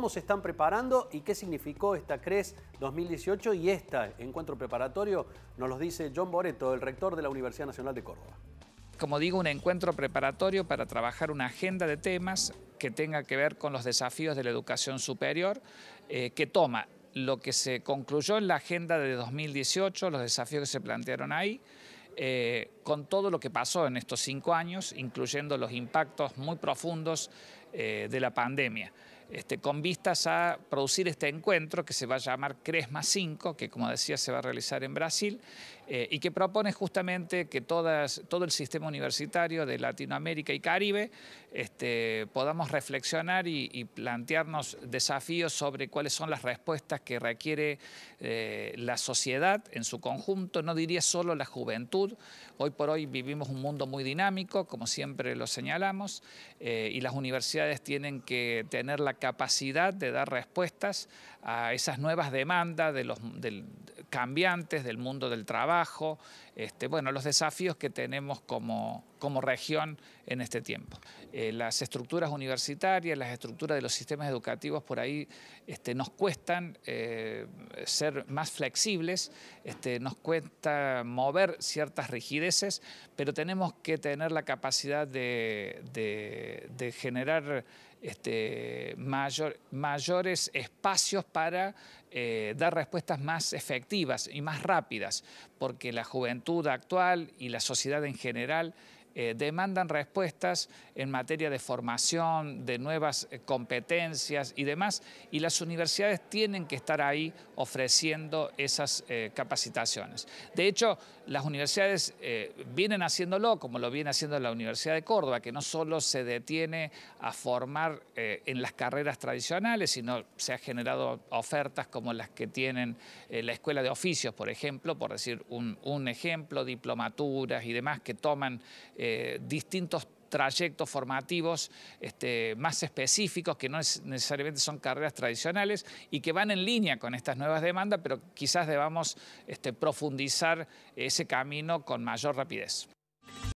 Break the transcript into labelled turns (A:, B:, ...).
A: ¿Cómo se están preparando y qué significó esta CRES 2018 y este encuentro preparatorio? Nos lo dice John Boreto, el rector de la Universidad Nacional de Córdoba. Como digo, un encuentro preparatorio para trabajar una agenda de temas que tenga que ver con los desafíos de la educación superior, eh, que toma lo que se concluyó en la agenda de 2018, los desafíos que se plantearon ahí, eh, con todo lo que pasó en estos cinco años, incluyendo los impactos muy profundos eh, de la pandemia. Este, con vistas a producir este encuentro que se va a llamar Cresma 5, que como decía se va a realizar en Brasil, eh, y que propone justamente que todo el sistema universitario de Latinoamérica y Caribe este, podamos reflexionar y, plantearnos desafíos sobre cuáles son las respuestas que requiere eh, la sociedad en su conjunto, no diría solo la juventud, hoy por hoy vivimos un mundo muy dinámico, como siempre lo señalamos, eh, y las universidades tienen que tener la capacidad de dar respuestas a esas nuevas demandas de los del, cambiantes del mundo del trabajo, este, bueno, los desafíos que tenemos como, como región en este tiempo. Eh, las estructuras universitarias, las estructuras de los sistemas educativos por ahí este, nos cuestan eh, ser más flexibles, este, nos cuesta mover ciertas rigideces, pero tenemos que tener la capacidad de, generar este, mayores espacios para eh, dar respuestas más efectivas y más rápidas, porque la juventud actual y la sociedad en general eh, demandan respuestas en materia de formación, de nuevas eh, competencias y demás, y las universidades tienen que estar ahí ofreciendo esas eh, capacitaciones. De hecho, las universidades vienen haciéndolo, como lo viene haciendo la Universidad de Córdoba, que no solo se detiene a formar en las carreras tradicionales, sino se han generado ofertas como las que tienen la Escuela de Oficios, por ejemplo, por decir un ejemplo, diplomaturas y demás que toman eh, distintos trayectos formativos este, más específicos que no necesariamente son carreras tradicionales y que van en línea con estas nuevas demandas, pero quizás debamos este, profundizar ese camino con mayor rapidez.